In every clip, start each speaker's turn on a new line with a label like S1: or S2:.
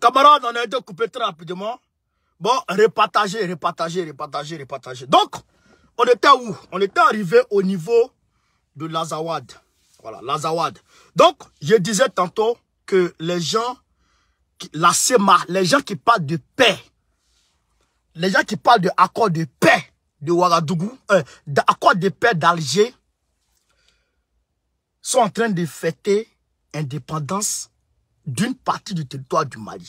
S1: camarade, on a été coupé très rapidement. Bon, repartager, repartager, repartager, repartager. Donc, on était où On était arrivé au niveau de l'Azawad. Voilà, l'Azawad. Donc, je disais tantôt que les gens, la les gens qui parlent de paix, les gens qui parlent de de paix de Ouagadougou, euh, d'accord de paix d'Alger, sont en train de fêter indépendance d'une partie du territoire du Mali.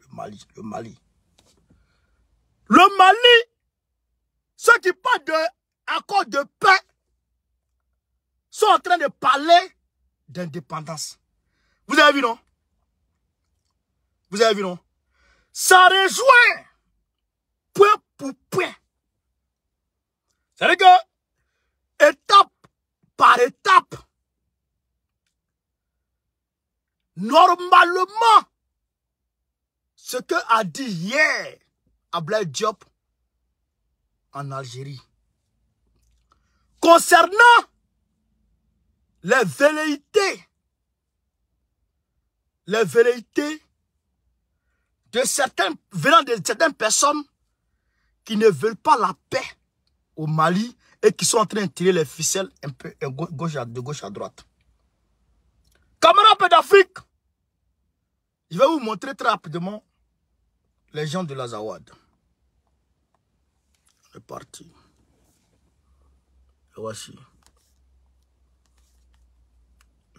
S1: Le Mali, le Mali. Le Mali, ceux qui parlent d'accord de paix sont en train de parler d'indépendance. Vous avez vu, non Vous avez vu, non Ça rejoint point pour point. C'est-à-dire que, étape par étape, Normalement, ce que a dit hier Abdel Diop en Algérie, concernant les velléités, les velléités de certains, venant de certaines personnes qui ne veulent pas la paix au Mali et qui sont en train de tirer les ficelles un peu de gauche à, de gauche à droite. Camarades d'Afrique, je vais vous montrer très rapidement les gens de l'Azawad. C'est parti. Le voici.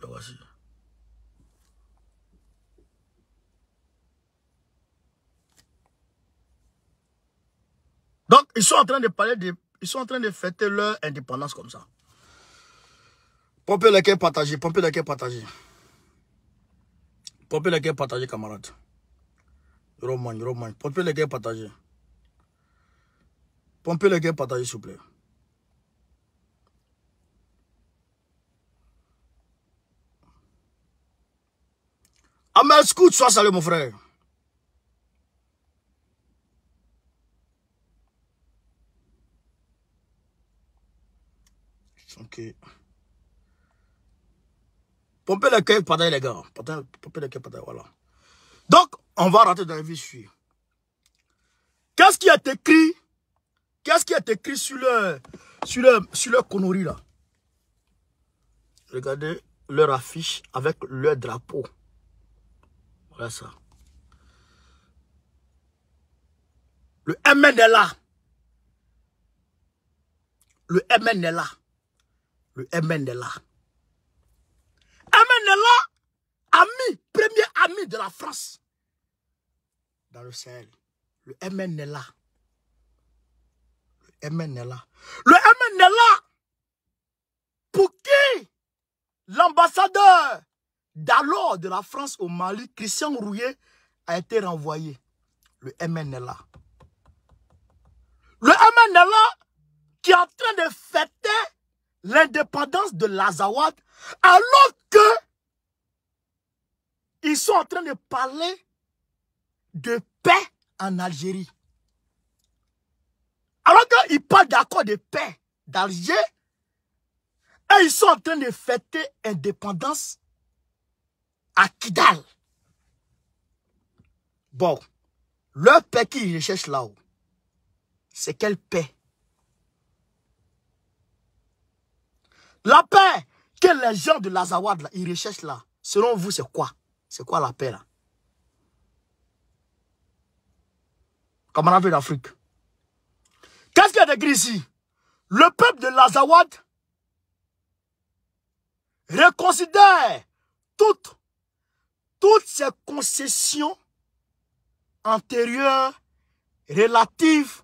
S1: Le voici. Donc, ils sont en train de parler de... Ils sont en train de fêter leur indépendance comme ça. Pompez lequel partager, pompez lequel partager. Pompez les gars partagez, camarades. Romagne, Romagne. Pompez les gars partagez. Pompez les gars partagez, s'il vous plaît. Amel Scout, sois salut, mon frère. Ok. Pompez le cœur, pendant les gars. pompez le cœur, pendant, voilà. Donc, on va rentrer dans la vie suivante. Qu'est-ce qui est écrit Qu'est-ce qui est écrit sur leur, sur leur, sur leur connerie, là Regardez leur affiche avec leur drapeau. Voilà ça. Le MN est là. Le MN est là. Le MN est là. MNLA, ami, premier ami de la France dans le Sahel, le MNLA. Le MNLA. Le MNLA pour qui l'ambassadeur d'alors de la France au Mali, Christian Rouillet, a été renvoyé. Le MNLA. Le MNLA qui est en train de fêter l'indépendance de l'Azawad alors que ils sont en train de parler de paix en Algérie. Alors qu'ils parlent d'accord de paix d'Alger, et ils sont en train de fêter indépendance à Kidal. Bon, leur paix qu'ils recherchent là-haut, c'est quelle paix La paix que les gens de l'Azawad, ils recherchent là, selon vous, c'est quoi C'est quoi la paix là Comme on a vu l'Afrique. Qu'est-ce qu'il y a gris ici Le peuple de l'Azawad reconsidère toutes, toutes concessions antérieures relatives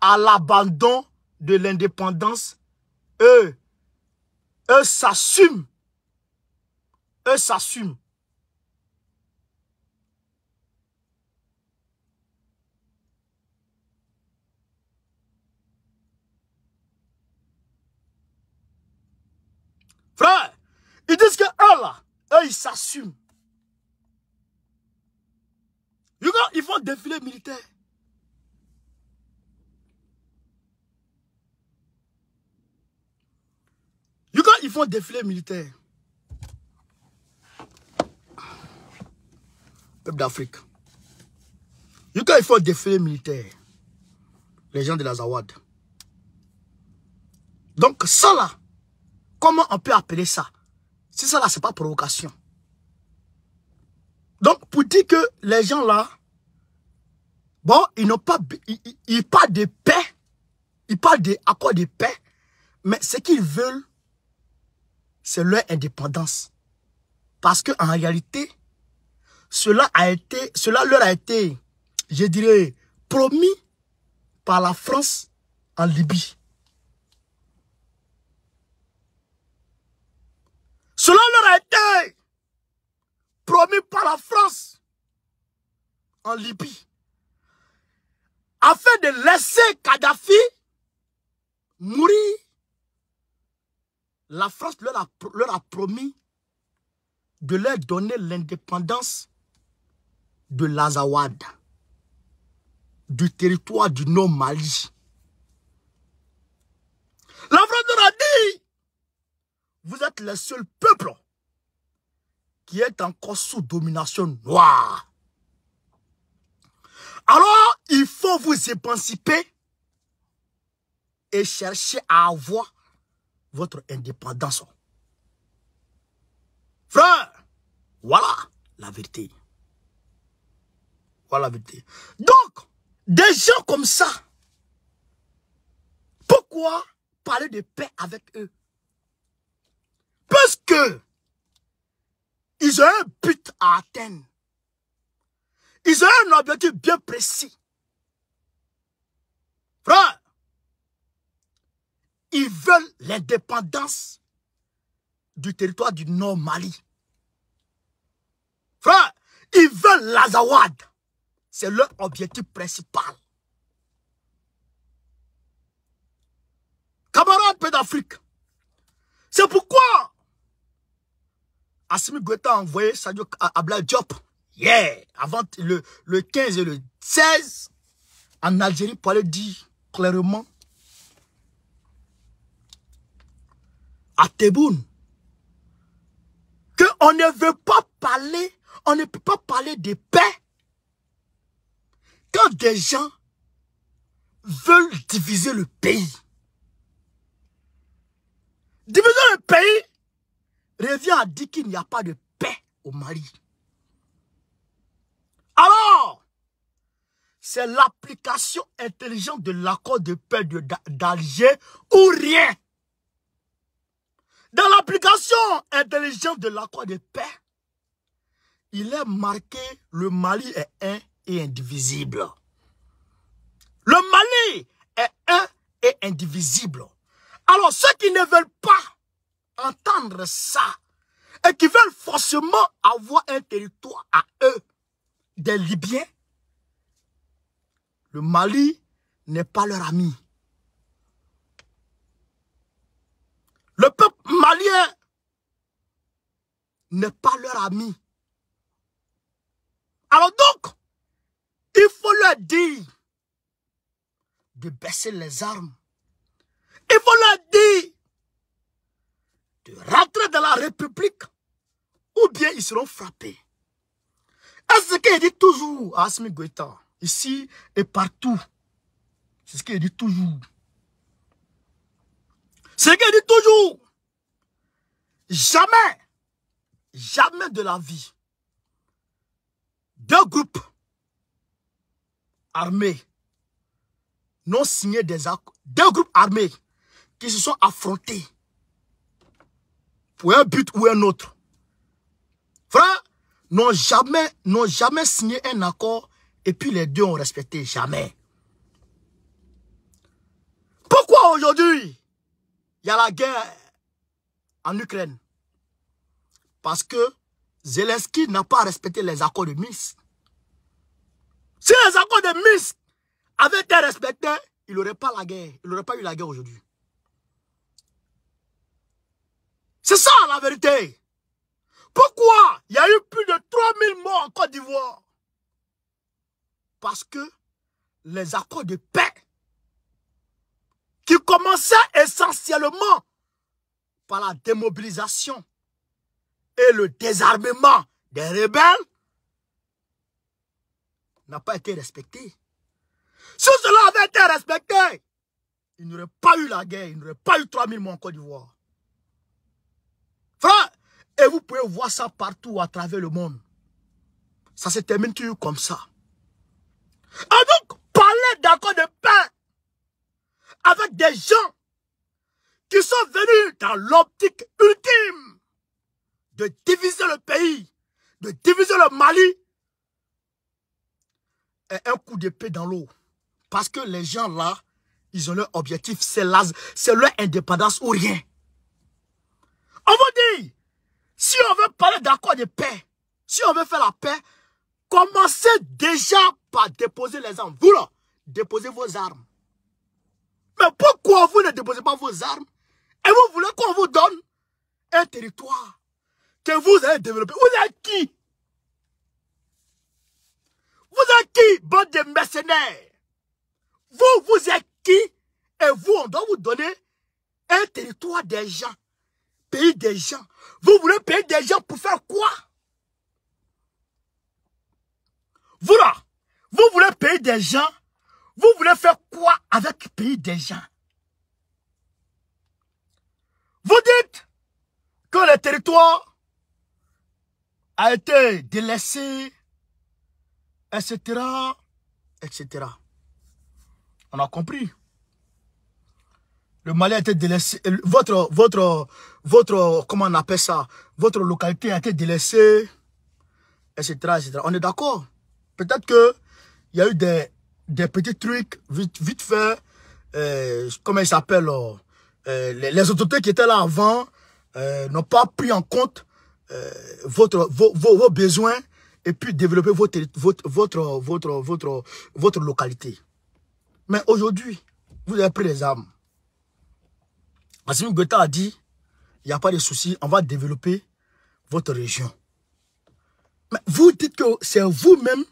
S1: à l'abandon de l'indépendance, eux, eux s'assument. Eux s'assument. Frère, ils disent que eux là, eux ils s'assument. Ils font défiler militaire. You ils font défilé militaire. peuple d'Afrique, you ils font défilé militaire. les gens de la Zawad. Donc ça là, comment on peut appeler ça Si ça là, n'est pas provocation. Donc pour dire que les gens là, bon, ils n'ont pas, ils, parlent de paix, ils parlent d'accord de paix, mais ce qu'ils veulent, c'est leur indépendance. Parce qu'en réalité, cela, a été, cela leur a été, je dirais, promis par la France en Libye. Cela leur a été promis par la France en Libye afin de laisser Kadhafi mourir la France leur a, promis de leur donner l'indépendance de l'Azawad, du territoire du Nord-Mali. La France leur a dit, vous êtes le seul peuple qui est encore sous domination noire. Alors, il faut vous émanciper et chercher à avoir votre indépendance. Frère, voilà la vérité. Voilà la vérité. Donc, des gens comme ça, pourquoi parler de paix avec eux Parce que ils ont un but à atteindre. Ils ont un objectif bien précis. Frère, ils veulent l'indépendance du territoire du Nord Mali. Frère, ils veulent l'Azawad. C'est leur objectif principal. Camarades, peu d'Afrique. C'est pourquoi Assimi Goueta a envoyé Sadio Abla Diop hier, avant le, le 15 et le 16 en Algérie pour aller dire clairement à Que on ne veut pas parler, on ne peut pas parler de paix quand des gens veulent diviser le pays. Diviser le pays revient à dire qu'il n'y a pas de paix au Mali. Alors, c'est l'application intelligente de l'accord de paix d'Alger ou rien. Dans l'application intelligente de l'accord de paix, il est marqué le Mali est un et indivisible. Le Mali est un et indivisible. Alors ceux qui ne veulent pas entendre ça et qui veulent forcément avoir un territoire à eux, des Libyens, le Mali n'est pas leur ami. n'est pas leur ami. Alors donc, il faut leur dire de baisser les armes. Il faut leur dire de rentrer dans la République ou bien ils seront frappés. Est-ce qu'il dit toujours à Asmi Goïta, ici et partout C'est ce qu'il dit toujours. C'est ce qu'il dit toujours. Jamais Jamais de la vie. Deux groupes armés n'ont signé des accords. Deux groupes armés qui se sont affrontés pour un but ou un autre. Frère, n'ont jamais, n'ont jamais signé un accord et puis les deux ont respecté. Jamais. Pourquoi aujourd'hui, il y a la guerre en Ukraine parce que Zelensky n'a pas respecté les accords de Minsk. Si les accords de Minsk avaient été respectés, il n'aurait pas la guerre. Il n'aurait pas eu la guerre aujourd'hui. C'est ça la vérité. Pourquoi il y a eu plus de 3000 morts en Côte d'Ivoire Parce que les accords de paix qui commençaient essentiellement par la démobilisation et le désarmement des rebelles n'a pas été respecté. Si cela avait été respecté, il n'y aurait pas eu la guerre, il n'y aurait pas eu 3000 morts en Côte d'Ivoire. et vous pouvez voir ça partout à travers le monde. Ça se termine toujours comme ça. Et donc, parler d'accord de paix avec des gens qui sont venus dans l'optique ultime de diviser le pays, de diviser le Mali, est un coup d'épée dans l'eau. Parce que les gens là, ils ont leur objectif, c'est leur indépendance ou rien. On vous dit, si on veut parler d'accord de paix, si on veut faire la paix, commencez déjà par déposer les armes. Vous là, déposez vos armes. Mais pourquoi vous ne déposez pas vos armes et vous voulez qu'on vous donne un territoire que vous avez développé. Vous êtes qui Vous êtes qui, bande de mercenaires Vous, vous êtes qui Et vous, on doit vous donner un territoire des gens, pays des gens. Vous voulez payer des gens pour faire quoi Vous là, vous voulez payer des gens Vous voulez faire quoi avec pays des gens Vous dites que les territoires a été délaissé, etc., etc. On a compris. Le Mali a été délaissé. Euh, votre, votre, votre, comment on appelle ça Votre localité a été délaissée, etc., etc. On est d'accord Peut-être que il y a eu des, des petits trucs vite, vite fait, euh, comment ils s'appellent euh, les, autorités qui étaient là avant n'ont pas pris en compte euh, votre, vos, besoins et puis développer votre, votre, votre, votre, votre, localité. Mais aujourd'hui, vous avez pris les armes. Asim Goethe a dit, il n'y a pas de souci, on va développer votre région. Mais vous dites que c'est vous-même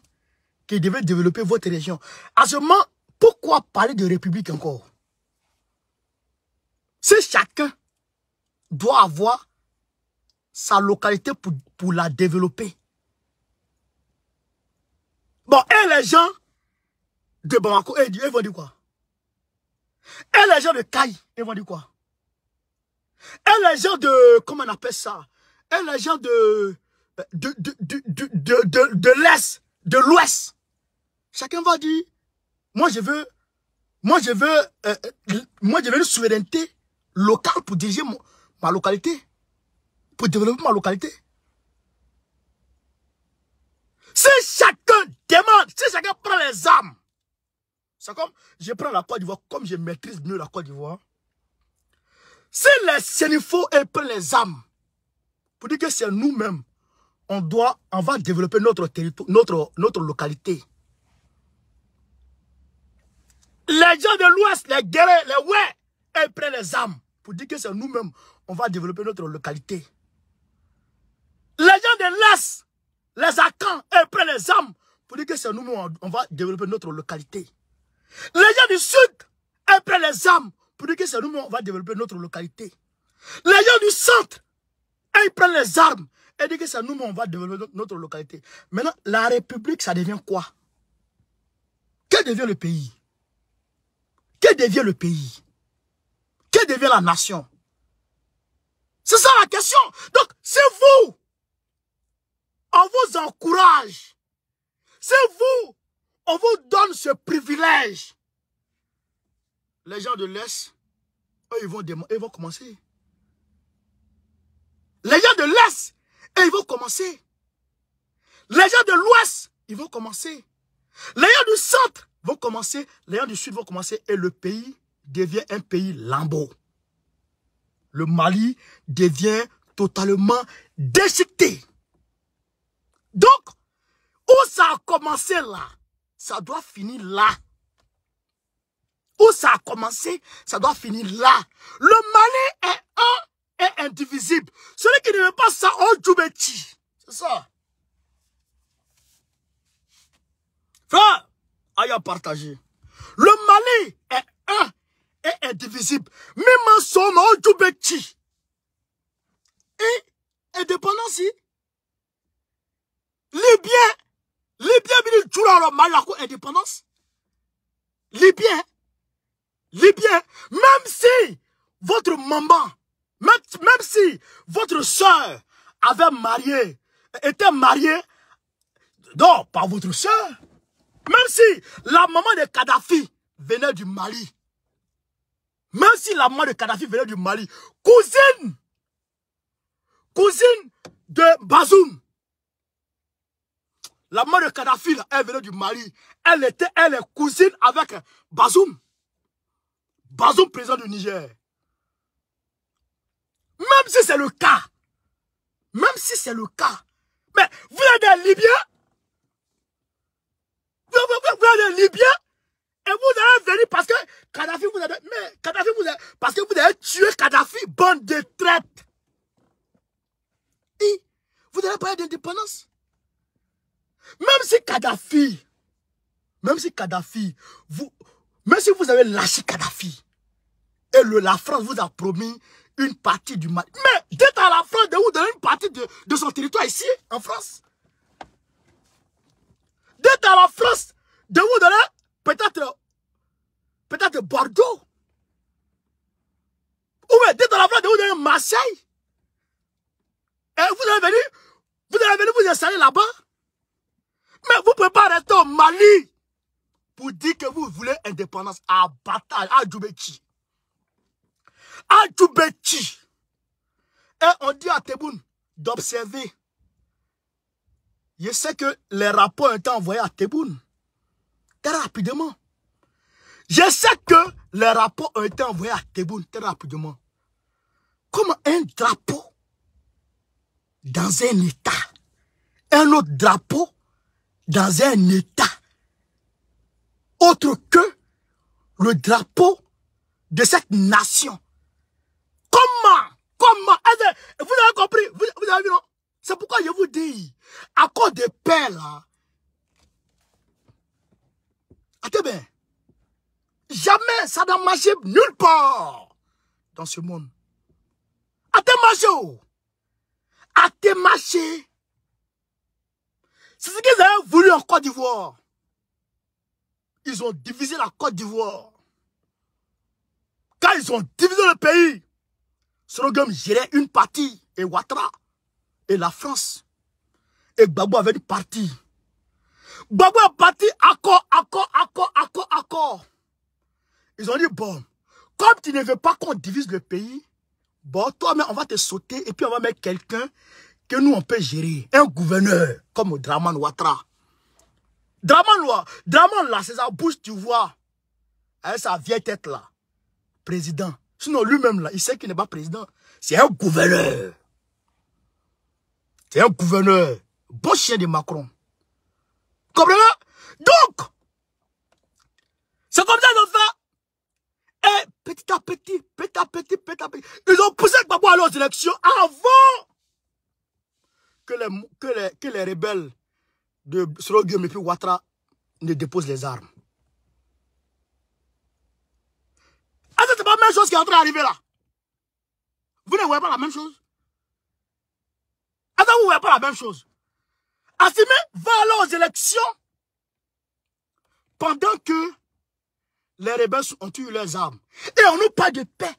S1: qui devez développer votre région. À ce moment, pourquoi parler de république encore c'est chacun doit avoir sa localité pour, pour la développer. Bon, et les gens de Bamako, ils, vont dire quoi Et les gens de Caille, ils vont dire quoi Et les gens de, comment on appelle ça Et les gens de, de, de, de, de l'Est, de l'Ouest. Chacun va dire, moi je veux, moi je veux, euh, euh, moi je veux une souveraineté locale pour diriger ma localité pour développer ma localité. Si chacun demande, si chacun prend les armes, c'est comme, je prends la Côte d'Ivoire comme je maîtrise mieux la Côte d'Ivoire. Si les Sénifaux prennent les armes, pour dire que c'est nous-mêmes, on doit, on va développer notre territoire, notre, notre localité. Les gens de l'Ouest, les guerriers, les ouais, ils prennent les armes pour dire que c'est nous-mêmes, on va développer notre localité. Laisse les Akans et prennent les armes pour dire que c'est nous, on va développer notre localité. Les gens du Sud et prennent les armes pour dire que c'est nous, on va développer notre localité. Les gens du Centre, ils prennent les armes et disent que c'est nous, on va développer notre localité. Maintenant, la République, ça devient quoi Que devient le pays Que devient le pays Que devient la nation C'est ça la question. Donc, c'est vous on vous encourage. C'est vous, on vous donne ce privilège. Les gens de l'Est, eux, ils vont, ils vont commencer. Les gens de l'Est, ils vont commencer. Les gens de l'Ouest, ils vont commencer. Les gens du Centre vont commencer. Les gens du Sud vont commencer. Et le pays devient un pays lambeau. Le Mali devient totalement déchiqueté. Donc, où ça a commencé là, ça doit finir là. Où ça a commencé, ça doit finir là. Le Mali est un et indivisible. Celui qui ne veut pas ça, on C'est ça. Frère, aïe à partager. Le Mali est un et indivisible. Même en Somme, on Djoubeti. Et indépendance, Libyen, Libyen Libyen, Libyen, même si votre maman, même, si votre soeur avait marié, était mariée, non, par votre soeur, même si la maman de Kadhafi venait du Mali, même si la maman de Kadhafi venait du Mali, cousine, cousine de Bazoum, la mère de Kadhafi, elle venait du Mali. Elle était, elle est cousine avec Bazoum. Bazoum, président du Niger. Même si c'est le cas. Même si c'est le cas. Mais vous êtes des Libyens. Vous, êtes des Libyens. Et vous allez venir parce que Kadhafi vous avez... Mais Kadhafi vous avez... Parce que vous avez tué Kadhafi, bande de traite. Et vous pas parler d'indépendance. Même si Kadhafi, même si Kadhafi, vous, même si vous avez lâché Kadhafi, et la France vous a promis une partie du mal, Mais d'être à la France de vous donner une partie de, de son territoire ici, en France. D'être à la France de vous donner peut-être peut-être Bordeaux. Ou bien d'être à la France de vous donner Marseille. Et vous allez venir, vous allez venir vous installer là-bas. Mais vous ne pouvez pas rester au Mali pour dire que vous voulez indépendance à bataille, à Djoubeti. À Djoubeti. Et on dit à Tebboune d'observer. Je sais que les rapports ont été envoyés à Teboun Très rapidement. Je sais que les rapports ont été envoyés à Teboun très rapidement. Comment un drapeau dans un état. Un autre drapeau dans un état autre que le drapeau de cette nation. Comment Comment Vous avez compris Vous, vu, C'est pourquoi je vous dis, à cause de paix là, jamais ça n'a marché nulle part dans ce monde. Attends, marché. Attends, marché. C'est ce qu'ils avaient voulu en Côte d'Ivoire. Ils ont divisé la Côte d'Ivoire. Quand ils ont divisé le pays, Sorogum gérait une partie et Ouattara et la France. Et Gbagbo avait une partie. Babou a parti accord, accord, accord, accord, accord. Ils ont dit, bon, comme tu ne veux pas qu'on divise le pays, bon, toi-même, on va te sauter et puis on va mettre quelqu'un que nous, on peut gérer un gouverneur comme Draman Ouattara. Draman, là, Draman, là, c'est sa bouche, tu vois, hein, sa vieille tête, là, président. Sinon, lui-même, là, il sait qu'il n'est pas président. C'est un gouverneur. C'est un gouverneur. Bon chien de Macron. Comprenez Donc, c'est comme ça qu'ils ont fait. Et petit à petit, petit à petit, petit à petit, ils ont poussé Gbagbo à leurs élections avant que les, que les, que les rebelles de Srogium et puis Ouattara ne déposent les armes. Ah, c'est pas la même chose qui est en train d'arriver là. Vous ne voyez pas la même chose Ah, vous ne voyez pas la même chose Assimé va aller aux élections pendant que les rebelles ont eu leurs armes. Et on nous parle de paix.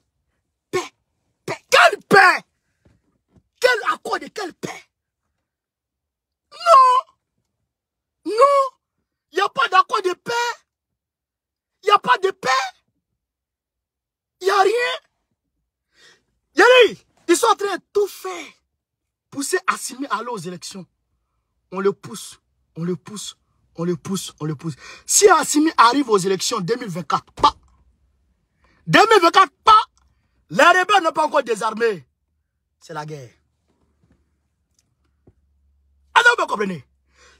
S1: Paix. Paix. Quelle paix Quel accord de quelle paix non Non Il n'y a pas d'accord de paix. Il n'y a pas de paix. Il n'y a rien. ils sont en train de tout faire. Pousser Assimi à aller aux élections. On le pousse, on le pousse, on le pousse, on le pousse. Si Assimi arrive aux élections 2024, pas. 2024, pas. Les rebelles n'ont pas encore désarmé. C'est la guerre vous comprenez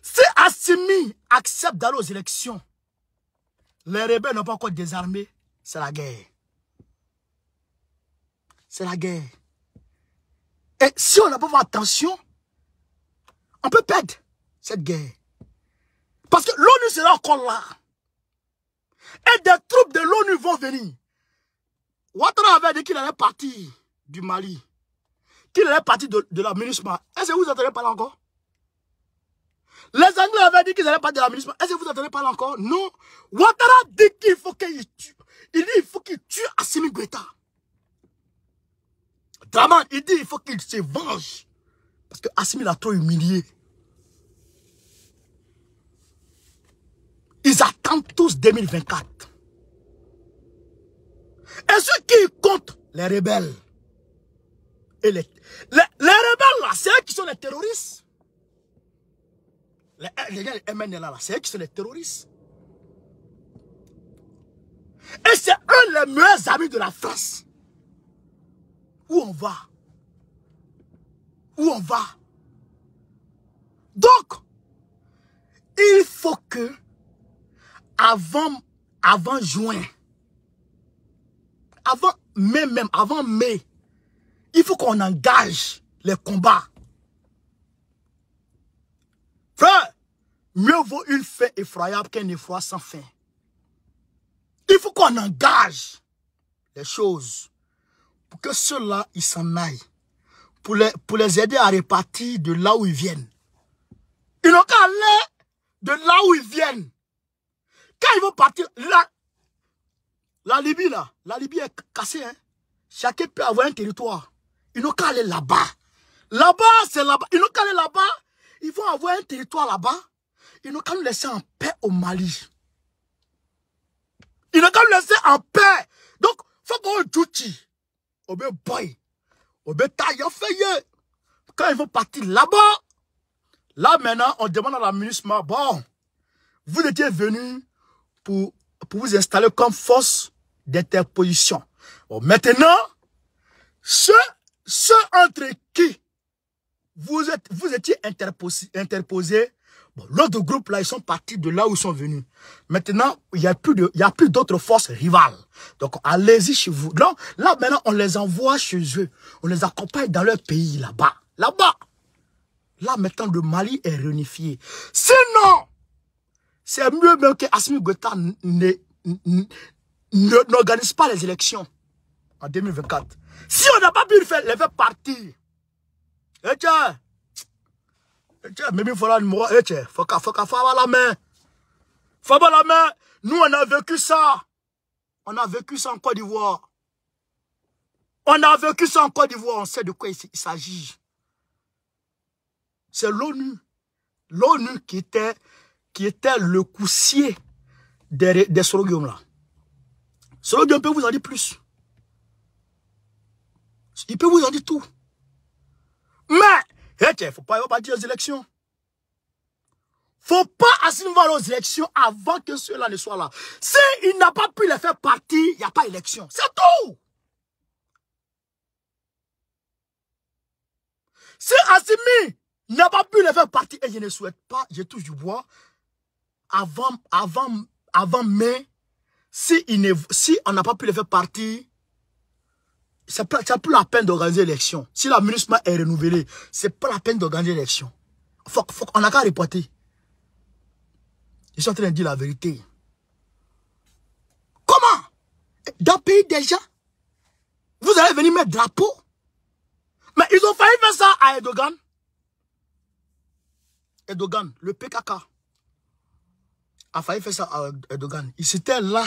S1: Si Assimi accepte d'aller aux élections, les rebelles n'ont pas encore désarmé, c'est la guerre. C'est la guerre. Et si on n'a pas fait attention, on peut perdre cette guerre. Parce que l'ONU sera encore là. Et des troupes de l'ONU vont venir. Ouattara avait dit qu'il allait partir du Mali, qu'il allait partir de, la MINUSMA. Est-ce que vous entendez parler encore les Anglais avaient dit qu'ils n'allaient pas de l'aménagement. Est-ce que vous entendez pas encore Non. Ouattara dit qu'il faut qu'il tue. Il dit qu'il faut qu'il tue Assimi Goïta. Draman, il dit qu'il faut qu'il se venge. Parce que Assimi l'a trop humilié. Ils attendent tous 2024. Et ce qui comptent, les rebelles. Et les, les rebelles là, c'est eux qui sont les terroristes. Eh, les, gars, là, c'est eux qui sont les terroristes. Et c'est un les meilleurs amis de la France. Où on va Où on va Donc, il faut que, avant, avant juin, avant mai même, avant mai, il faut qu'on engage les combats. Frère, Mieux vaut une fin effroyable qu'un effroi sans fin. Il faut qu'on engage les choses pour que ceux-là, ils s'en aillent. Pour les, pour les aider à repartir de là où ils viennent. Ils n'ont qu'à aller de là où ils viennent. Quand ils vont partir, là, la Libye, là, la Libye est cassée. Hein. Chacun peut avoir un territoire. Ils n'ont qu'à aller là-bas. Là-bas, c'est là-bas. Ils n'ont qu'à aller là-bas. Ils vont avoir un territoire là-bas. Ils n'a qu'à nous laisser en paix au Mali. il n'a qu'à nous laisser en paix. Donc, faut qu'on joue. Obé boy. Obé taille Quand ils vont partir là-bas, là maintenant, on demande à la ministre, bon, vous étiez venu pour, pour vous installer comme force d'interposition. Bon, maintenant, ceux, ceux entre qui vous, êtes, vous étiez interposé, interposé L'autre groupe, là, ils sont partis de là où ils sont venus. Maintenant, il n'y a plus d'autres forces rivales. Donc, allez-y chez vous. Là, là, maintenant, on les envoie chez eux. On les accompagne dans leur pays, là-bas. Là-bas. Là, maintenant, le Mali est réunifié. Sinon, c'est mieux que Asmi Goïta n'organise pas les élections en 2024. Si on n'a pas pu le faire partir, et eh, tiens, faut mais min fɔra faut qu'à faut qu'à la ka la nous on a vécu ça on a vécu ça en Côte d'Ivoire on a vécu ça en Côte d'Ivoire on sait de quoi il s'agit c'est l'ONU l'ONU qui était qui était le coussier des, des Sorogium là Sorogium peut vous en dire plus il peut vous en dire tout mais eh, il ne faut pas partir aux élections. faut pas assumer aux élections avant que ceux-là ne soient là. S'il n'a pas pu les faire partir, il n'y a pas élection. C'est tout. Si n'a pas pu les faire partir, et je ne souhaite pas, je touche du bois, avant, avant, avant mai, si, il si on n'a pas pu les faire partir, c'est pas, plus la peine d'organiser l'élection. Si la ministre est renouvelée, c'est pas la peine d'organiser l'élection. Faut, faut, on n'a qu'à reporter. Ils sont en train de dire la vérité. Comment Dans le pays déjà Vous allez venir mettre drapeau Mais ils ont failli faire ça à Erdogan. Erdogan, le PKK, a failli faire ça à Erdogan. Il étaient là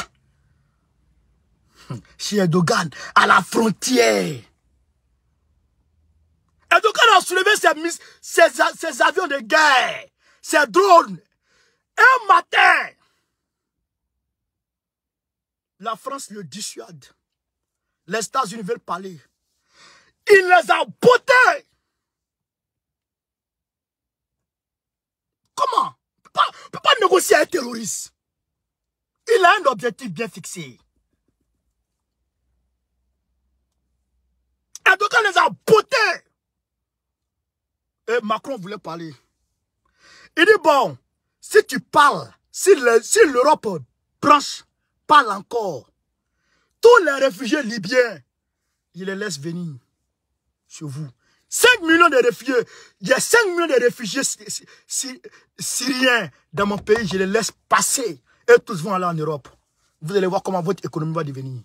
S1: chez Erdogan, à la frontière. Erdogan a soulevé ses, avions de guerre, ses drones. Un matin, la France le dissuade. Les États-Unis veulent parler. Il les a bottés. Comment On ne peut pas négocier un terroriste. Il a un objectif bien fixé. Erdogan les a bottés. Et Macron voulait parler. Il dit, bon, si tu parles, si l'Europe le, branche, parle encore. Tous les réfugiés libyens, je les laisse venir chez vous. 5 millions de réfugiés, il y a 5 millions de réfugiés syriens dans mon pays, je les laisse passer. Et tous vont aller en Europe. Vous allez voir comment votre économie va devenir.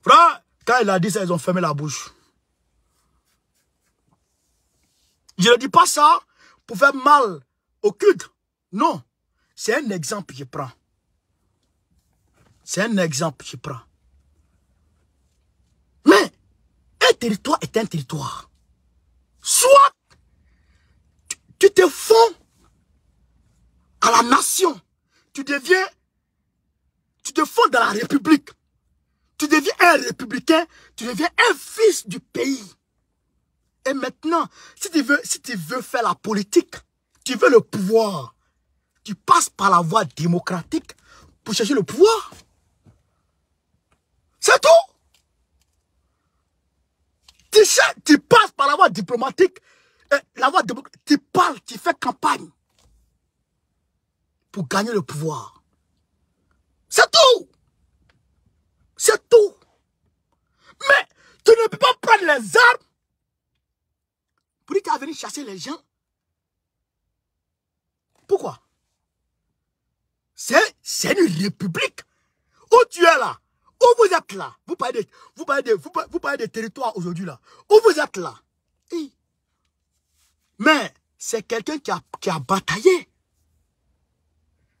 S1: Frère, quand il a dit ça, ils ont fermé la bouche. Je ne dis pas ça pour faire mal au culte. Non. C'est un exemple que je prends. C'est un exemple que je prends. Mais un territoire est un territoire. Soit tu te fonds à la nation. Tu deviens, tu te fonds dans la République. Tu deviens un républicain, tu deviens un fils du pays. Et maintenant, si tu veux, si tu veux faire la politique, tu veux le pouvoir, tu passes par la voie démocratique pour chercher le pouvoir. C'est tout. Tu, passes par la voie diplomatique, euh, la voie tu parles, tu fais campagne pour gagner le pouvoir. C'est tout. C'est tout. Mais tu ne peux pas prendre les armes pour dire venir chasser les gens. Pourquoi C'est une république où tu es là, où vous êtes là. Vous parlez de, vous vous, parlez territoire aujourd'hui là, où vous êtes là. mais c'est quelqu'un qui a, qui a bataillé.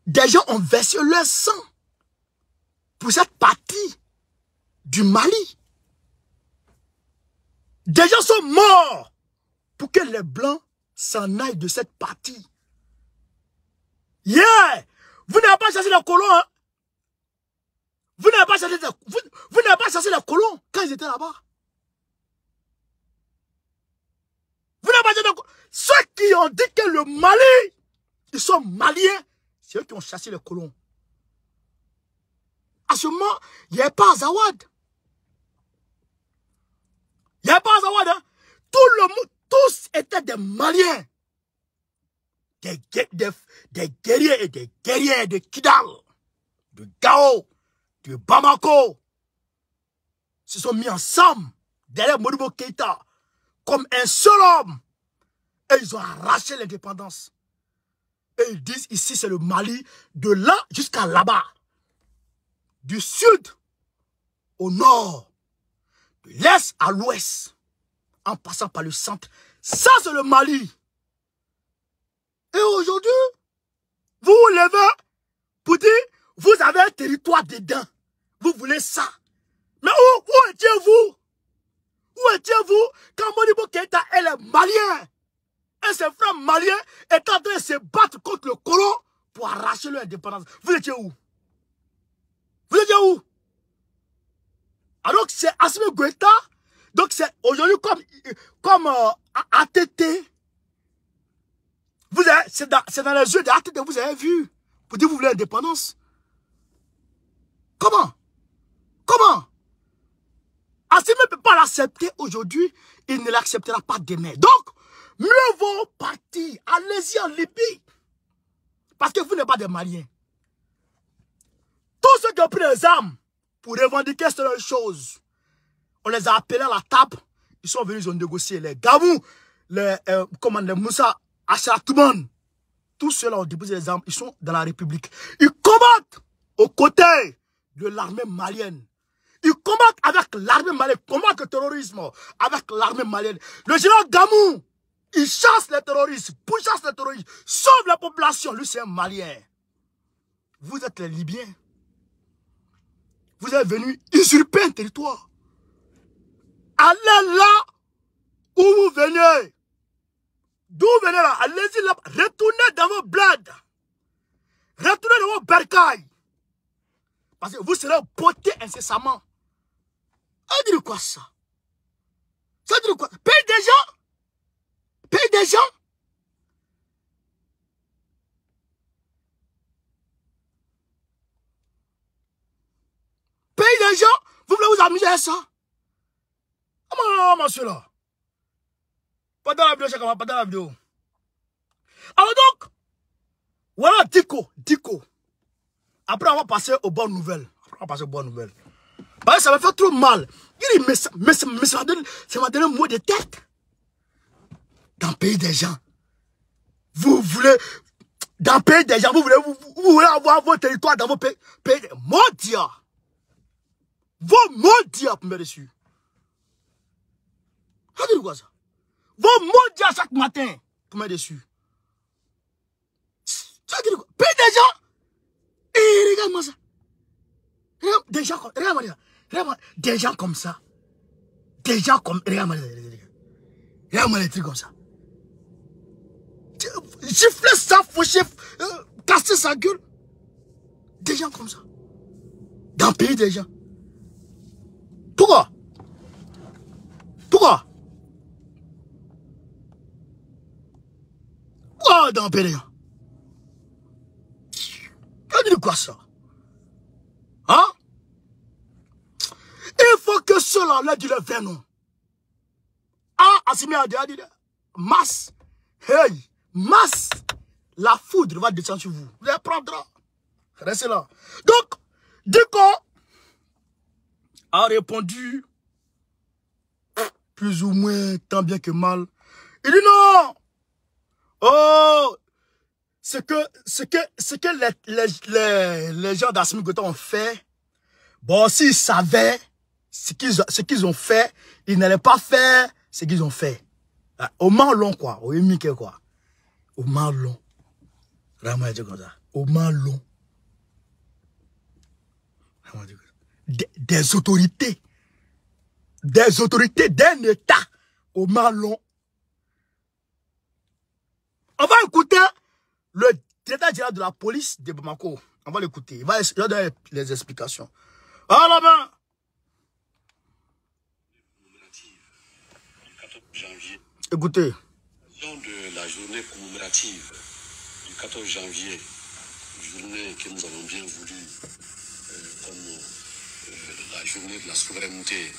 S1: Des gens ont versé leur sang pour cette partie du Mali. Des gens sont morts pour que les Blancs s'en aillent de cette partie. Yeah! Vous n'avez pas chassé les colons, hein? Vous n'avez pas chassé les, colons quand ils étaient là-bas. Vous n'avez pas chassé les colons. Ceux qui ont dit que le Mali, ils sont maliens, c'est eux qui ont chassé les colons. À ce moment, il n'y a pas Zawad. Hein. Tout le monde, tous étaient des Maliens. Des, guerriers et des guerriers de Kidal, de Gao, de Bamako. Ils se sont mis ensemble derrière Modibo Keita comme un seul homme. Et ils ont arraché l'indépendance. Et ils disent ici c'est le Mali, de là jusqu'à là-bas. Du sud au nord l'Est à l'Ouest, en passant par le centre. Ça, c'est le Mali. Et aujourd'hui, vous vous levez pour dire, vous avez un territoire dedans. Vous voulez ça. Mais où, où étiez-vous Où étiez-vous quand Monibo Keita, est Malien Et ses frères maliens étaient en train de se battre contre le colon pour arracher leur indépendance. Vous étiez où Vous étiez où alors que c'est Asimé Goïta, donc c'est aujourd'hui comme, comme euh, ATT. Vous c'est dans, dans, les yeux de ATT, vous avez vu. Vous dites, vous voulez l'indépendance. Comment Comment Asimé ne peut pas l'accepter aujourd'hui, il ne l'acceptera pas demain. Donc, mieux vaut partir, allez-y en Libye. Parce que vous n'êtes pas des Maliens. Tous ceux qui ont pris les armes, pour revendiquer certaines choses. On les a appelés à la table. Ils sont venus, ils ont Les Gamou, euh, les, Moussa, monde. tous ceux-là ont déposé les armes. Ils sont dans la République. Ils combattent aux côtés de l'armée malienne. Ils combattent avec l'armée malienne, combattent le terrorisme avec l'armée malienne. Le général Gamou, il chasse les terroristes, chasse les terroristes, sauve la population. Lui, c'est un malien. Vous êtes les Libyens vous êtes venu usurper un territoire. Allez là où vous venez. D'où vous venez là Allez-y là. Retournez dans vos blades. Retournez dans vos bercailles. Parce que vous serez poté incessamment. Ça dit quoi ça Ça dit quoi Paye des gens Paye des gens Pays des gens, vous voulez vous amuser à ça Comment, monsieur là Pas dans la vidéo, chacun, pas dans la vidéo. Alors donc, voilà Dico, Dico. Après, on va passer aux bonnes nouvelles. Après, on va passer aux bonnes nouvelles. ça me fait trop mal. Il dit, mais, ça m'a donné, un mot de tête. Dans le pays des gens. Vous voulez, dans le pays des gens, vous voulez, vous, voulez avoir vos territoires dans vos pays. pays Mon Dieu vos maudits à me reçu. Regardez quoi ça. Vos maudits à chaque matin pour me reçu. Regardez quoi. Puis gens. et eh, regarde-moi ça. des gens comme, regarde-moi, regarde, des gens comme ça. Des gens comme, regarde-moi, regarde, moi regarde moi les trucs comme ça. Gifler ça, faucher, chef, casser sa gueule. Des gens comme ça. Dans le pays des gens. Pourquoi Pourquoi Pourquoi oh, dans le quest hein. dit quoi ça Hein Il faut que cela là du le vers Ah, Assimi a dit, masse, hey, masse, la foudre va descendre sur vous. Vous allez prendre. Restez là. Donc, du coup, a répondu plus ou moins tant bien que mal. Il dit non Oh Ce que, ce que, ce que les, les, les, les gens d'Asmi ont fait, bon, s'ils savaient ce qu'ils ce qu'ils ont fait, ils n'allaient pas faire ce qu'ils ont fait. Ah, au long quoi, au moins quoi. Au long. dit comme ça. Au long des autorités, des autorités d'un État au Malon. On va écouter le directeur général de la police de Bamako. On va l'écouter. Il va donner les explications. Ah là-bas Écoutez.
S2: de la journée commémorative du 14 janvier, journée que nous avons bien voulu euh, comme la journée de la souveraineté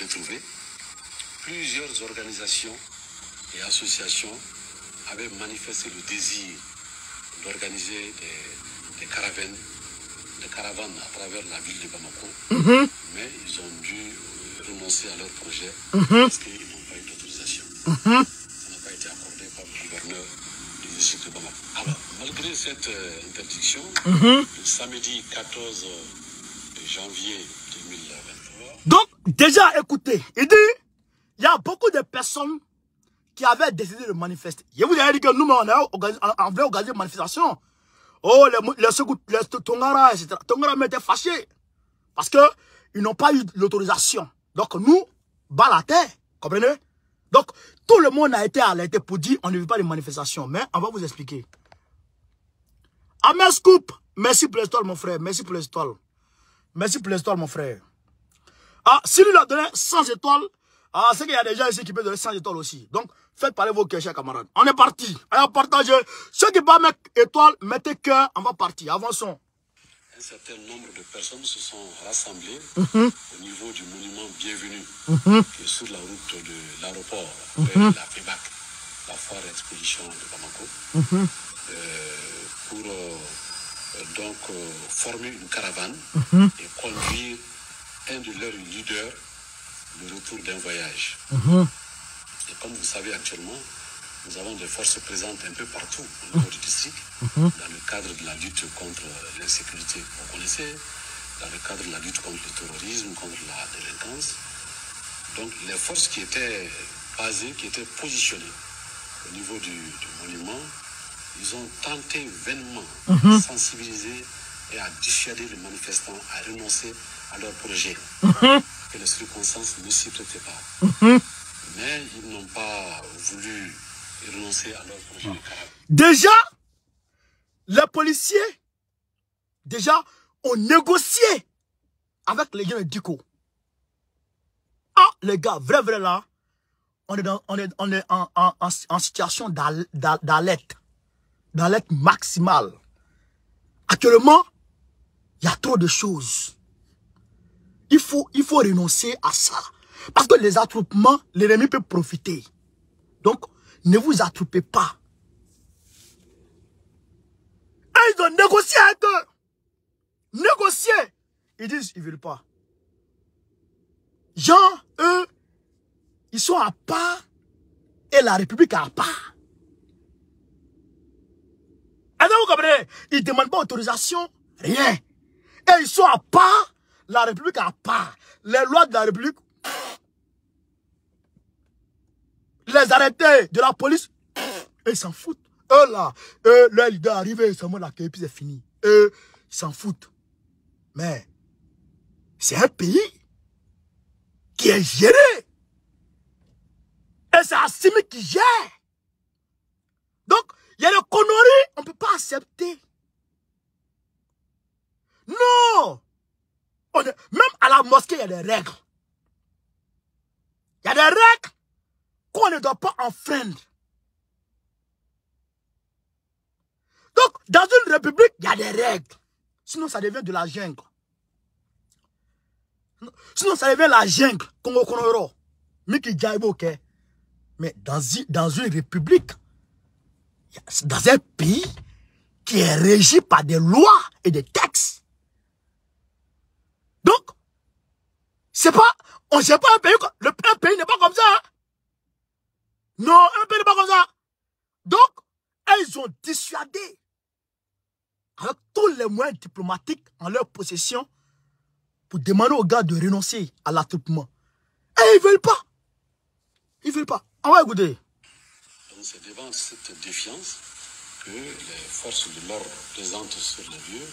S2: retrouvée, plusieurs organisations et associations avaient manifesté le désir d'organiser des, caravanes, des caravanes à travers la ville de Bamako, mhm. mais ils ont dû euh, renoncer à leur projet mhm. parce qu'ils n'ont pas eu d'autorisation. Mhm. Ça n'a pas été accordé par le gouverneur du district de Bamako.
S1: Alors, malgré cette euh, interdiction, le
S2: samedi 14 euh, janvier
S1: donc, déjà, écoutez, il dit, il y a beaucoup de personnes qui avaient décidé de manifester. Je vous ai dit que nous, on, avait organisé, une manifestation. Oh, les, Tongara, etc. Tongara m'était fâché. Parce qu'ils n'ont pas eu l'autorisation. Donc, nous, bas la terre. Comprenez Donc, tout le monde a été alerté pour dire on ne veut pas de manifestation. Mais on va vous expliquer. Amen Scoop, merci pour l'histoire mon frère. Merci pour l'histoire Merci pour l'histoire mon frère. Ah, si lui l'a donné 100 étoiles, ah, c'est qu'il y a des gens ici qui peuvent donner 100 étoiles aussi. Donc, faites parler vos cœurs, chers camarades. On est parti. Allez, partage. Ceux qui pas mettre étoile, mettez cœur. On va partir. Avançons.
S2: Un certain nombre de personnes se sont rassemblées mhm. au niveau du monument Bienvenue, mhm. qui est sur la route de l'aéroport, vers mhm. la FIBAC, la foire exposition de Bamako, euh, pour euh, donc euh, former une caravane et conduire un de leurs leaders le retour d'un voyage. Mhm.
S1: Et comme vous savez actuellement, nous avons des forces présentes un peu partout au mhm. niveau du
S2: district, mhm. dans le cadre de la lutte contre l'insécurité, vous connaissez, dans le cadre de la lutte contre le terrorisme, contre la délinquance. Donc les forces qui étaient basées, qui étaient positionnées au niveau du, monument, ils ont tenté vainement de sensibiliser et à dissuader les manifestants à renoncer à leur projet. Mhm. que les circonstances ne s'y prêtaient pas. Mhm. Mais ils n'ont pas voulu renoncer à leur projet.
S1: Déjà, les policiers, déjà, ont négocié avec les gens du coup Ah, les gars, vrai, vrai, là, on est, dans, on est, en, en situation d'alerte. D'alerte maximale. Actuellement, il y a trop de choses. Il faut, il faut renoncer à ça. Parce que les attroupements, l'ennemi peut profiter. Donc, ne vous attroupez pas. Et ils ont négocié avec eux. Négocié. Ils disent, ils ne veulent pas. Jean, eux, ils sont à part et la République à part. Alors, vous comprenez Ils ne demandent pas autorisation, rien. Et ils sont à part la République a pas... Les lois de la République, les arrêtés de la police, ils s'en foutent. Eux là, eux, leur leader arrive et seulement la puis c'est fini. Eux, ils s'en foutent. Mais, c'est un pays qui est géré. Et c'est Assimi qui gère. Donc, il y a le conneries, on ne peut pas accepter. Non même à la mosquée, il y a des règles. Il y a des règles qu'on ne doit pas enfreindre. Donc, dans une république, il y a des règles. Sinon, ça devient de la jungle. Sinon, ça devient la jungle. Congo Mais dans, dans une république, dans un pays qui est régi par des lois et des textes, C'est pas, on sait pas un pays, le, pays n'est pas comme ça. Hein. Non, un pays n'est pas comme ça. Donc, elles ont dissuadé avec tous les moyens diplomatiques en leur possession pour demander aux gars de renoncer à l'attroupement. Et ils veulent pas. Ils veulent pas. On va écouter.
S2: C'est devant cette défiance que les forces de l'ordre présentes sur les lieux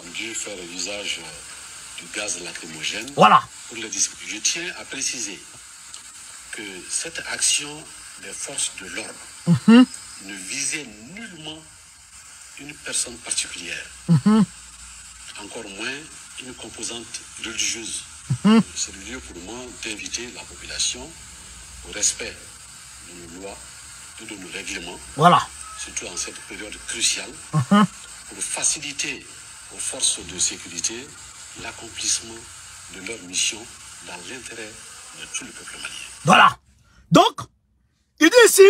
S2: ont dû faire usage du gaz lacrymogène. Voilà. Pour le Je tiens à préciser que cette action des forces de l'ordre mhm. ne visait nullement une personne particulière, mhm. encore moins une composante religieuse. Mhm. C'est le lieu pour moi d'inviter la population au respect de nos lois et de nos règlements. Voilà. Surtout en cette période cruciale, pour faciliter
S1: aux forces de sécurité l'accomplissement de leur mission dans l'intérêt de tout le peuple malien. Voilà. Donc, il dit ici,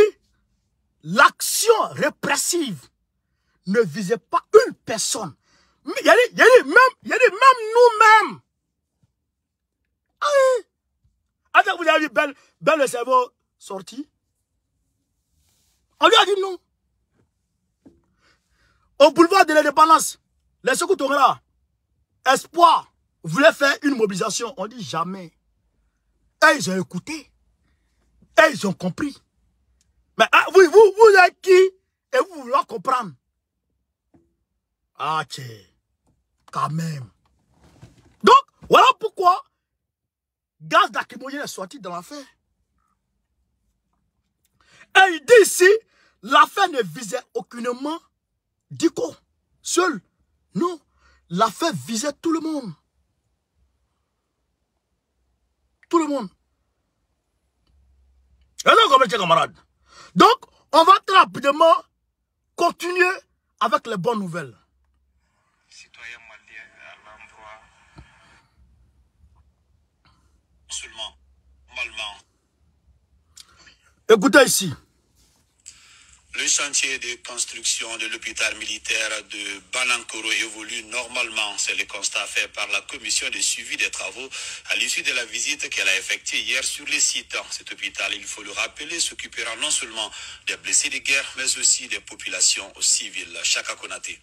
S1: l'action répressive ne visait pas une personne. Il y a, il y a même, y a même nous-mêmes. Ah oui. vous avez vu belle, belle le cerveau sorti. On lui a dit non. Au boulevard de l'indépendance, les sont là, Espoir voulait faire une mobilisation. On dit jamais. Et eh, ils ont écouté. Et eh, ils ont compris. Mais ah, vous, vous, êtes qui Et vous voulez comprendre. Ah, tiens. Quand même. Donc, voilà pourquoi gaz lacrymogène est sorti dans l'affaire. Et il dit ici, l'affaire ne visait aucunement Dico. Seul. Non. L'affaire visait tout le monde. Tout le monde. Alors, mes camarade? Donc, on va très rapidement continuer avec les bonnes nouvelles. Citoyens maliens à l'endroit Seulement. malement. Écoutez ici.
S2: Le chantier de construction de l'hôpital militaire de Banankoro évolue normalement. C'est le constat fait par la commission de suivi des travaux à l'issue de la visite qu'elle a effectuée hier sur les sites. Cet hôpital, il faut le rappeler, s'occupera non seulement des blessés de guerre, mais aussi des populations civiles. Chaka Konate.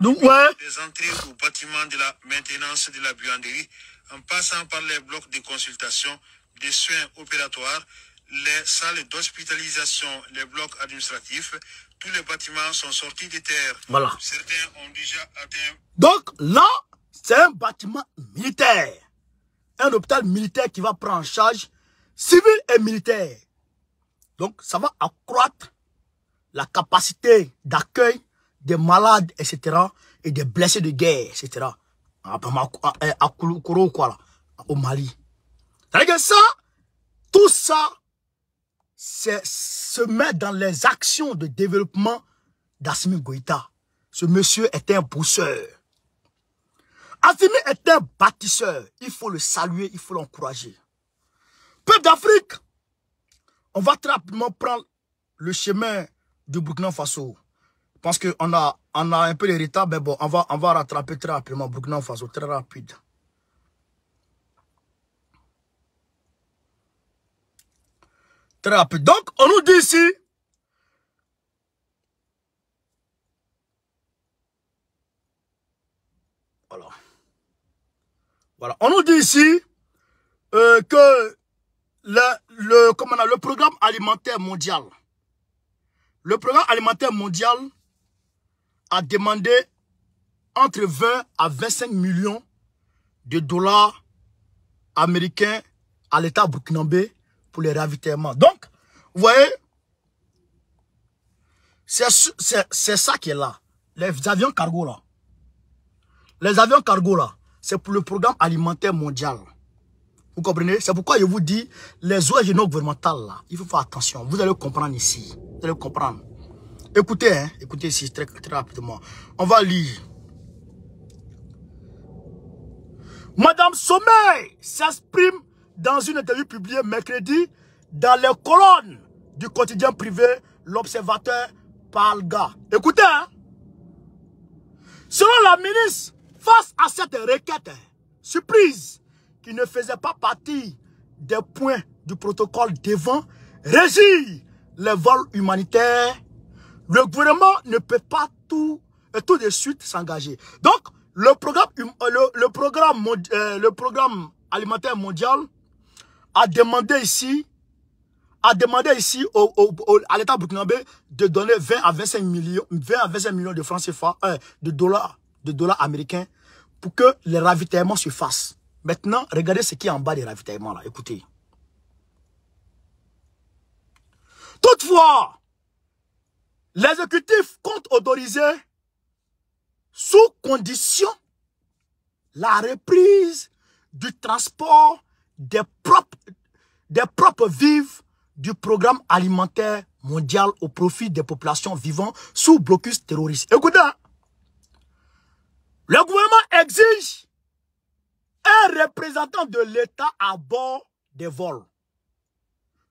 S2: Donc, ouais. Des entrées au
S1: bâtiment de la maintenance de la buanderie, en passant par les blocs de consultation, des soins opératoires, les salles d'hospitalisation, les blocs administratifs, tous les bâtiments sont sortis de terre. Voilà. Certains ont déjà atteint... Donc là, c'est un bâtiment militaire. Un hôpital militaire qui va prendre en charge civil et militaire. Donc ça va accroître la capacité d'accueil des malades, etc. Et des blessés de guerre, etc. À, Kourou, au Mali. cest ça, tout ça, se met dans les actions de développement d'assimi Goïta. Ce monsieur est un pousseur. Asimi est un bâtisseur. Il faut le saluer, il faut l'encourager. Peuple d'Afrique, on va très rapidement prendre le chemin du Burkina Faso. Parce qu'on a, on a un peu les retards, mais bon, on va, on va rattraper très rapidement Burkina Faso, très rapide. Donc, on nous dit ici, voilà. Voilà. On nous dit ici euh, que le, le, a, le programme alimentaire mondial, le programme alimentaire mondial a demandé entre 20 à 25 millions de dollars américains à l'État burkinabé les ravitaillements. Donc, vous voyez, c'est ça qui est là. Les avions cargo là. Les avions cargo là, c'est pour le programme alimentaire mondial. Vous comprenez C'est pourquoi je vous dis, les ONG non gouvernementales là, il faut faire attention. Vous allez comprendre ici. Vous allez comprendre. Écoutez, hein, écoutez ici très, très rapidement. On va lire. Madame Sommeil s'exprime dans une interview publiée mercredi dans les colonnes du quotidien privé, l'observateur Palga. Écoutez, hein. selon la ministre, face à cette requête, hein, surprise, qui ne faisait pas partie des points du protocole devant régir les vols humanitaires, le gouvernement ne peut pas tout, euh, tout de suite s'engager. Donc, le programme, hum, euh, le, programme, euh, le programme alimentaire mondial a demandé ici, ici à l'État burkinabé de donner 20 à 25 millions, 20 à 25 millions de francs euh, de dollars, de dollars américains pour que les ravitaillements se fassent. Maintenant, regardez ce qui est en bas des ravitaillements là. Écoutez. Toutefois, l'exécutif compte autoriser sous condition la reprise du transport des propres, des propres vives du programme alimentaire mondial au profit des populations vivant sous blocus terroriste. Écoutez, hein. le gouvernement exige un représentant de l'État à bord des vols.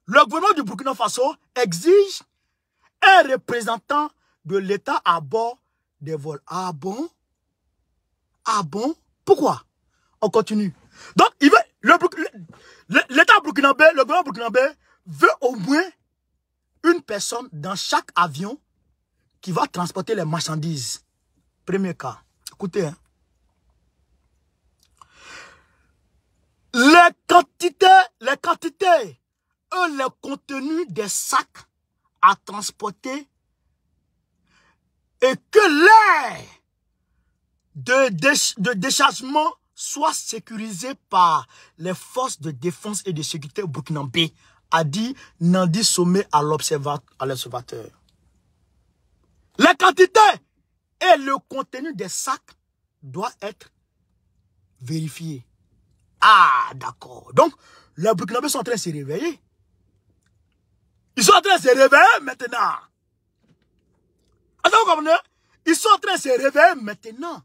S1: Le gouvernement du Burkina Faso exige un représentant de l'État à bord des vols. Ah bon Ah bon Pourquoi On continue. Donc, il veut L'État burkinabé, le gouvernement burkinabé veut au moins une personne dans chaque avion qui va transporter les marchandises. Premier cas. Écoutez. Hein. Les quantités, les quantités et le contenu des sacs à transporter et que l'air de déchargement soit sécurisé par les forces de défense et de sécurité burkinabé, a dit Nandi Sommet à l'observateur. La quantité et le contenu des sacs doivent être vérifiés. Ah, d'accord. Donc, les Burkinabés sont en train de se réveiller. Ils sont en train de se réveiller maintenant. Attends, vous comprenez Ils sont en train de se réveiller maintenant.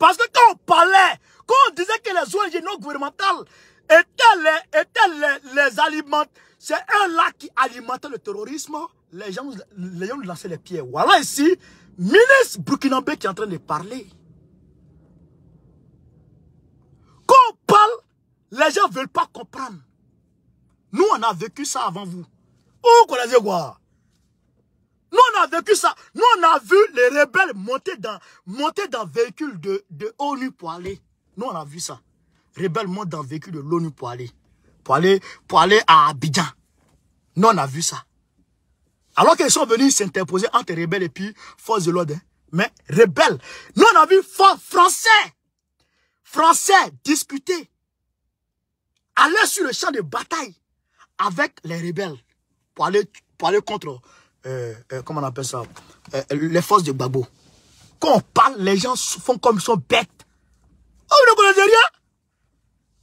S1: Parce que quand on parlait, quand on disait que les ONG non gouvernementales étaient les, étaient aliments, c'est un là qui alimentait le terrorisme, les gens, nous lançaient les pieds. Voilà ici, ministre Burkinambé qui est en train de parler. Quand on parle, les gens ne veulent pas comprendre. Nous, on a vécu ça avant vous. a dit quoi vécu ça. Nous, on a vu les rebelles monter dans, monter dans véhicule de, de ONU pour aller. Nous, on a vu ça. Rebelles montent dans véhicule de l'ONU pour aller. Pour aller, pour aller à Abidjan. Nous, on a vu ça. Alors qu'ils sont venus s'interposer entre rebelles et puis force de l'ordre. Hein. Mais rebelles. Nous, on a vu français. Français discuter. Aller sur le champ de bataille avec les rebelles pour aller, pour aller contre euh, euh, comment on appelle ça, euh, les forces de babo. Quand on parle, les gens font comme ils sont bêtes. Oh, vous ne connaissez rien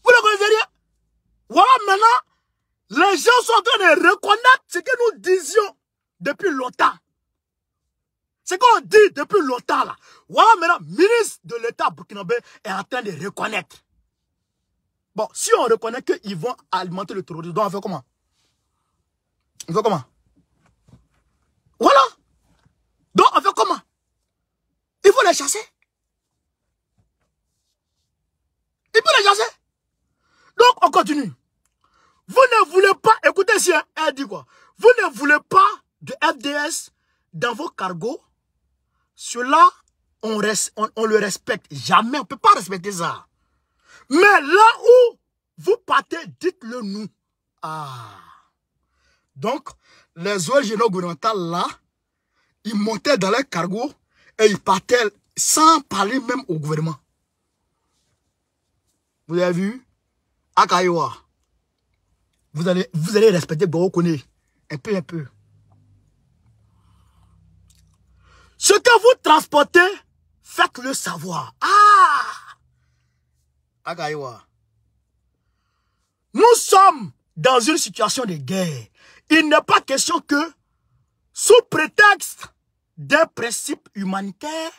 S1: Vous ne connaissez rien Voilà, maintenant, les gens sont en train de reconnaître ce que nous disions depuis longtemps. Ce qu'on dit depuis longtemps, là. Voilà, maintenant, ministre de l'État burkinabé est en train de reconnaître. Bon, si on reconnaît qu'ils vont alimenter le terrorisme, on fait comment On fait comment voilà. Donc, on fait comment Il faut les chasser. Il peut les chasser. Donc, on continue. Vous ne voulez pas, écoutez si elle dit quoi. Vous ne voulez pas de FDS dans vos cargos. Cela, on, reste, on, le respecte. Jamais, on ne peut pas respecter ça. Mais là où vous partez, dites-le nous. Ah. Donc, les ONG gouvernementales là, ils montaient dans leur cargo et ils partaient sans parler même au gouvernement. Vous avez vu À vous allez, respecter Borokone. Un peu, un peu. Ce que vous transportez, faites-le savoir. Ah Akaïwa. Nous sommes dans une situation de guerre il n'est pas question que, sous prétexte d'un principe humanitaire,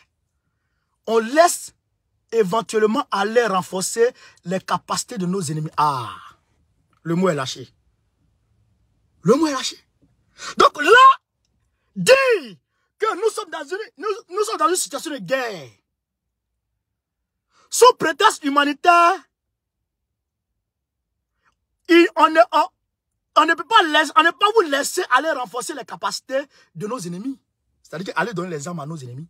S1: on laisse éventuellement aller renforcer les capacités de nos ennemis. Ah, le mot est lâché. Le mot est lâché. Donc là, dire que nous sommes dans une, nous, sommes dans une situation de guerre, sous prétexte humanitaire, il, on, est, en on ne peut pas, ne pas vous laisser aller renforcer les capacités de nos ennemis. C'est-à-dire aller donner les armes à nos ennemis.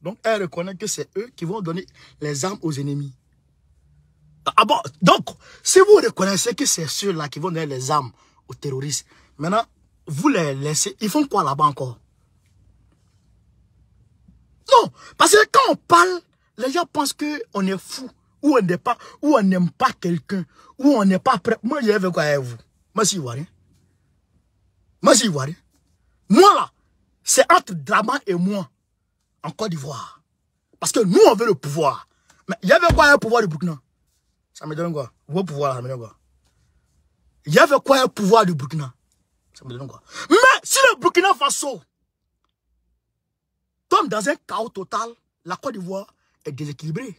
S1: Donc, elle reconnaît que c'est eux qui vont donner les armes aux ennemis. Ah donc, si vous reconnaissez que c'est ceux-là qui vont donner les armes aux terroristes, maintenant, vous les laissez, ils font quoi là-bas encore Non, parce que quand on parle, les gens pensent qu'on est fou où on pas, où on n'aime pas quelqu'un, où on n'est pas prêt. Moi, y avait quoi avec vous. Moi, je suis ivoirien. Moi, je suis ivoirien. Moi, là, c'est entre Draman et moi en Côte d'Ivoire. Parce que nous, on veut le pouvoir. Mais il y avait quoi le pouvoir du Burkina Ça me donne quoi Vos pouvoir, ça me donne quoi Il y avait quoi le pouvoir du Burkina Ça me donne quoi Mais si le Burkina Faso tombe dans un chaos total, la Côte d'Ivoire est déséquilibrée.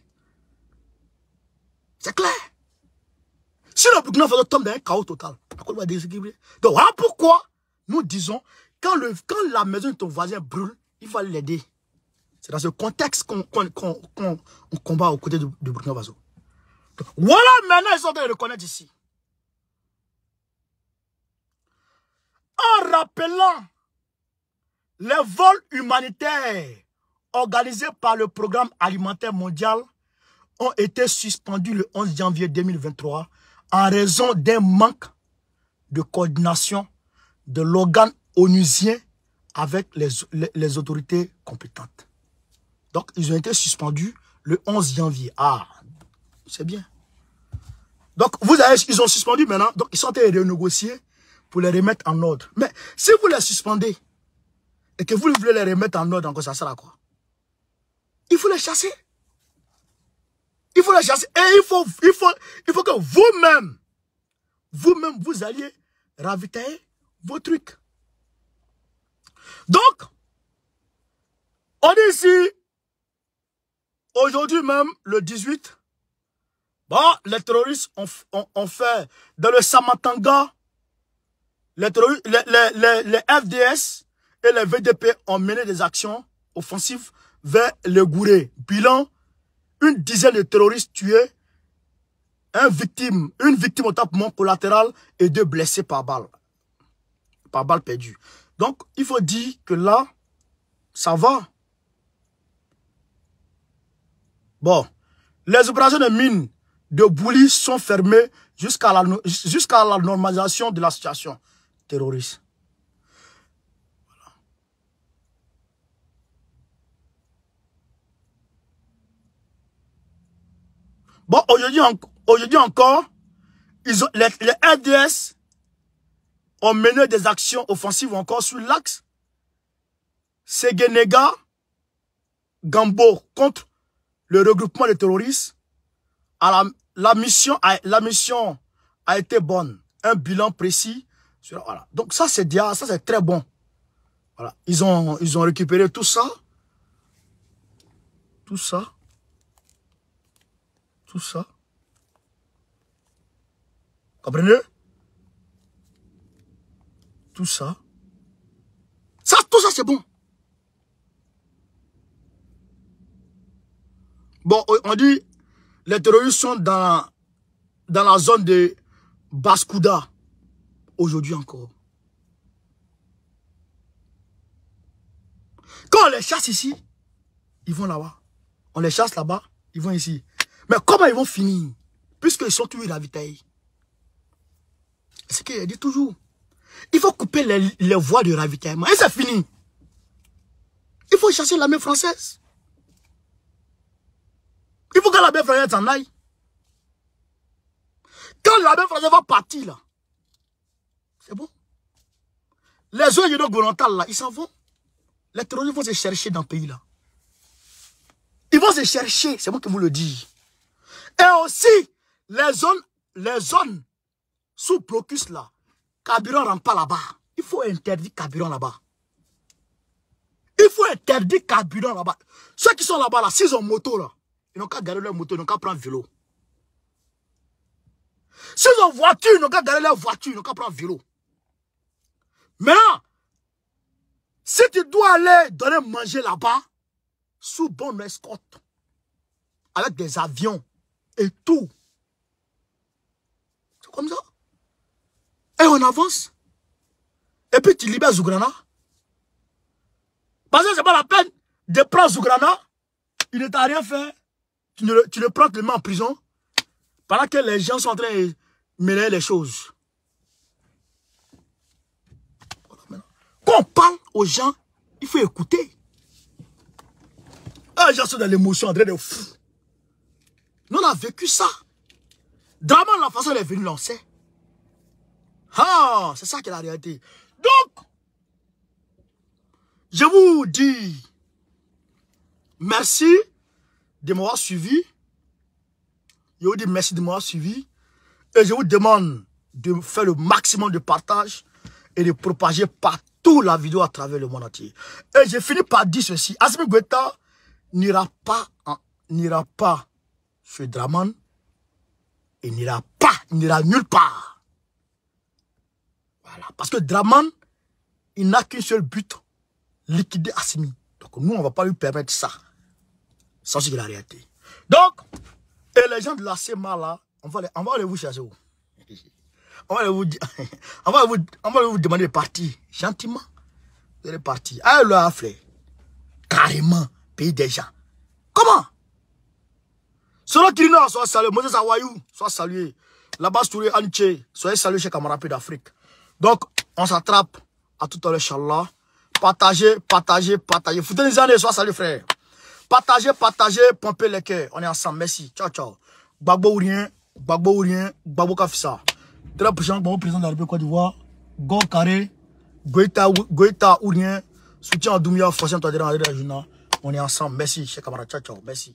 S1: C'est clair. Si le Burkina Faso tombe dans un chaos total, va déséquilibrer. Donc voilà pourquoi nous disons, quand, le, quand la maison de ton voisin brûle, il faut l'aider. C'est dans ce contexte qu'on combat aux côtés du, Burkina Faso. voilà maintenant, ils sont en train de reconnaître ici. En rappelant les vols humanitaires organisés par le programme alimentaire mondial ont été suspendus le 11 janvier 2023 en raison d'un manque de coordination de l'organe onusien avec les, autorités compétentes. Donc, ils ont été suspendus le 11 janvier. Ah, c'est bien. Donc, vous avez, ils ont suspendu maintenant. Donc, ils sont allés renégocier pour les remettre en ordre. Mais si vous les suspendez et que vous voulez les remettre en ordre, encore, ça à quoi Il faut les chasser. Il faut la chasser. Et il faut, il faut, il faut que vous-même, vous-même, vous alliez ravitailler vos trucs. Donc, on est ici, aujourd'hui même, le 18, les terroristes ont, fait, dans le Samatanga, les, FDS et les VDP ont mené des actions offensives vers le Gouré. Bilan, une dizaine de terroristes tués, un victime, une victime au tapement collatéral et deux blessés par balle, par balle perdue. Donc, il faut dire que là, ça va. Bon, les opérations de mines de Boulis sont fermées jusqu'à la, la normalisation de la situation terroriste. aujourd'hui encore, les, RDS ont mené des actions offensives encore sur l'axe Segenega Gambo contre le regroupement des terroristes. la, mission a, la mission a été bonne. Un bilan précis. Donc ça, c'est ça c'est très bon. Voilà. Ils ont, ils ont récupéré tout ça. Tout ça tout ça. Comprenez Tout ça. Ça, tout ça, c'est bon. Bon, on dit, les terroristes sont dans, dans la zone de Bascouda. Aujourd'hui encore. Quand on les chasse ici, ils vont là-bas. On les chasse là-bas, ils vont ici. Mais comment ils vont finir Puisqu'ils sont tous ravitaillés. C'est ce qu'il dit toujours. Il faut couper les, les voies de ravitaillement. Et c'est fini. Il faut chercher l'armée française. Il faut que l'armée française en aille. Quand l'armée française va partir, là, c'est bon. Les de Gorontal, là, ils s'en vont. Les terroristes vont se chercher dans le pays, là. Ils vont se chercher, c'est moi qui vous le dis. Et aussi, les zones, les zones sous blocus là, Kabiron ne rentre pas là-bas. Il faut interdire Kabiron là-bas. Il faut interdire Kabiron là-bas. Ceux qui sont là-bas, là, s'ils ont moto là, ils n'ont qu'à garder leur moto, ils n'ont qu'à prendre vélo. S'ils ont voiture, ils n'ont qu'à garder leur voiture, ils n'ont qu'à prendre vélo. Maintenant, si tu dois aller donner manger là-bas, sous bonne escorte, avec des avions, et tout. C'est comme ça. Et on avance. Et puis tu libères Zougrana. Parce que c'est pas la peine de prendre Zougrana. Il ne t'a rien fait. Tu le, tu le prends tellement en prison. Pendant que les gens sont en train de mêler les choses. Quand on parle aux gens, il faut écouter. Les gens sont dans l'émotion en train de on a vécu ça. Draman, la façon, elle est venue lancer. Ah, c'est ça qui est la réalité. Donc, je vous dis merci de m'avoir suivi. Je vous dis merci de m'avoir suivi. Et je vous demande de faire le maximum de partage et de propager partout la vidéo à travers le monde entier. Et je finis par dire ceci. Asmi Guetta n'ira pas, n'ira pas ce Draman, il n'ira pas, il n'ira nulle part. Voilà. Parce que Draman, il n'a qu'un seul but, liquider Assimi. Donc nous, on ne va pas lui permettre ça. Ça, c'est la réalité. Donc, et les gens de la CMA, là, on va, les, on aller vous chercher. on va aller vous, on on va vous demander de partir, gentiment. Vous allez partir. Allez, le affler. Carrément, pays des gens. Comment Selon Kirino, sois salué. Moses Awayou, sois salué. base Touré, Anche, soyez salués chez camarades d'Afrique. Donc, on s'attrape à tout à l'heure, Inch'Allah. Partagez, partagez, partagez. Foutez les années, soyez salué, frère. Partagez, partagez, pompez les cœurs. On est ensemble, merci. Ciao, ciao. Babo ou rien, Ourien, ou rien, Kafissa. Très prochain, bon président de la République Côte d'Ivoire. Gon Carré, Goïta, ou rien. Soutien à Doumia, forcément, toi, dans la On est ensemble, merci, chers camarades. Ciao, ciao, merci.